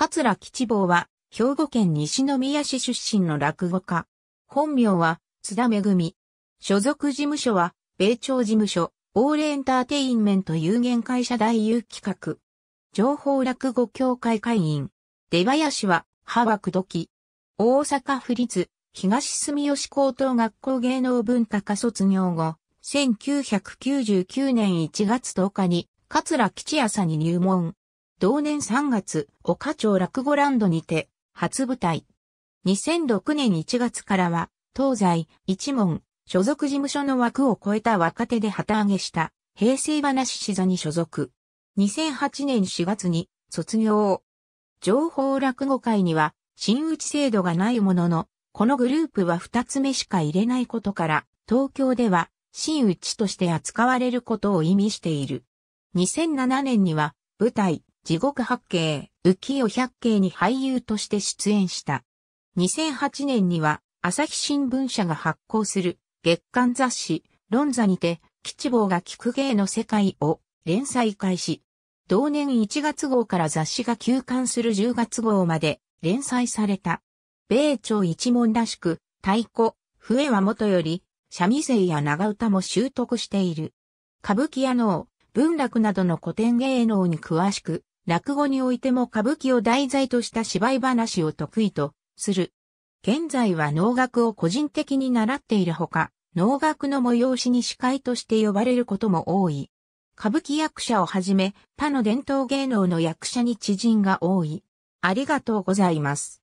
桂吉坊は、兵庫県西宮市出身の落語家。本名は、津田恵。所属事務所は、米朝事務所、オーレエンターテインメント有限会社大有企画。情報落語協会会員。出林は、ワクドキ。大阪府立、東住吉高等学校芸能文化科卒業後、1999年1月10日に、桂吉朝に入門。同年3月、岡町落語ランドにて、初舞台。2006年1月からは、東西、一門、所属事務所の枠を超えた若手で旗揚げした、平成話し座に所属。2008年4月に、卒業。情報落語会には、新内制度がないものの、このグループは二つ目しか入れないことから、東京では、新内として扱われることを意味している。2007年には、舞台、地獄八景、浮世百景に俳優として出演した。2008年には、朝日新聞社が発行する月刊雑誌、論座にて、吉坊が菊芸の世界を連載開始。同年1月号から雑誌が休刊する10月号まで連載された。米朝一門らしく、太鼓、笛はもとより、三味線や長唄も習得している。歌舞伎や能、文楽などの古典芸能に詳しく、落語においても歌舞伎を題材とした芝居話を得意とする。現在は能楽を個人的に習っているほか、能楽の催しに司会として呼ばれることも多い。歌舞伎役者をはじめ、他の伝統芸能の役者に知人が多い。ありがとうございます。